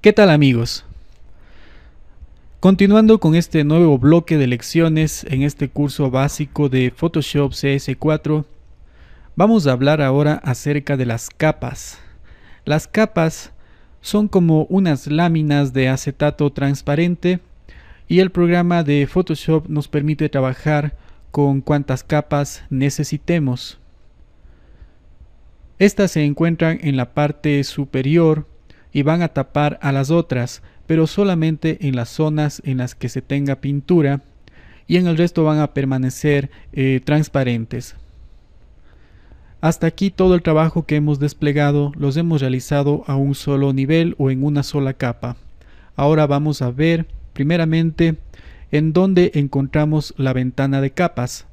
¿Qué tal amigos? Continuando con este nuevo bloque de lecciones en este curso básico de Photoshop CS4, vamos a hablar ahora acerca de las capas. Las capas son como unas láminas de acetato transparente y el programa de Photoshop nos permite trabajar con cuantas capas necesitemos. Estas se encuentran en la parte superior y van a tapar a las otras, pero solamente en las zonas en las que se tenga pintura y en el resto van a permanecer eh, transparentes. Hasta aquí todo el trabajo que hemos desplegado los hemos realizado a un solo nivel o en una sola capa. Ahora vamos a ver primeramente en dónde encontramos la ventana de capas.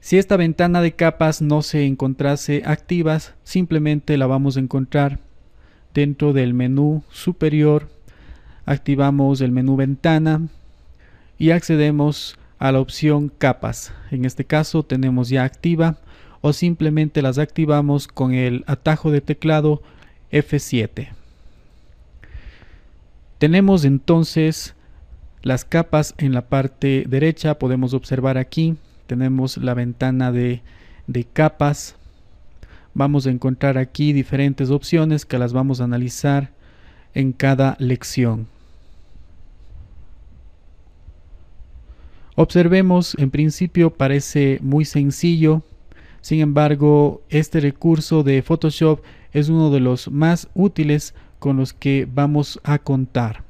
Si esta ventana de capas no se encontrase activas, simplemente la vamos a encontrar dentro del menú superior activamos el menú ventana y accedemos a la opción capas en este caso tenemos ya activa o simplemente las activamos con el atajo de teclado F7 tenemos entonces las capas en la parte derecha podemos observar aquí tenemos la ventana de, de capas vamos a encontrar aquí diferentes opciones que las vamos a analizar en cada lección. Observemos, en principio parece muy sencillo, sin embargo, este recurso de Photoshop es uno de los más útiles con los que vamos a contar.